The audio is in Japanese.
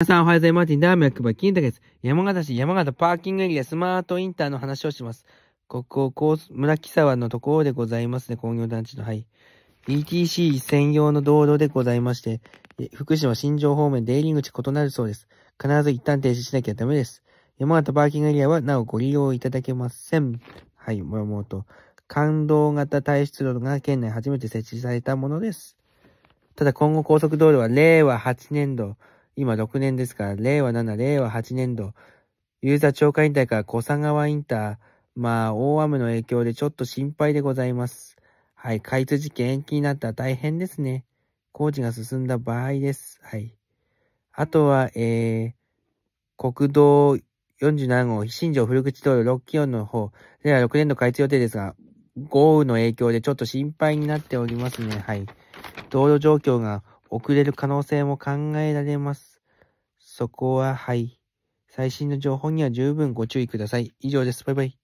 皆さん、おはようございます。マーティンダーム役場金太です。山形市山形パーキングエリアスマートインターの話をします。ここ、村木沢のところでございますね。工業団地の。はい。e t c 専用の道路でございまして、福島新庄方面出入り口異なるそうです。必ず一旦停止しなきゃダメです。山形パーキングエリアはなおご利用いただけません。はい、もろもうと。感動型体質路が県内初めて設置されたものです。ただ今後高速道路は令和8年度、今6年ですから、令和7、令和8年度、ユーザー超過インから小佐川インター、まあ、大雨の影響でちょっと心配でございます。はい、開通事件延期になったら大変ですね。工事が進んだ場合です。はい。あとは、えー、国道47号、新庄古口道路6基温の方、では6年度開通予定ですが、豪雨の影響でちょっと心配になっておりますね。はい。道路状況が遅れる可能性も考えられます。そこは、はい。最新の情報には十分ご注意ください。以上です。バイバイ。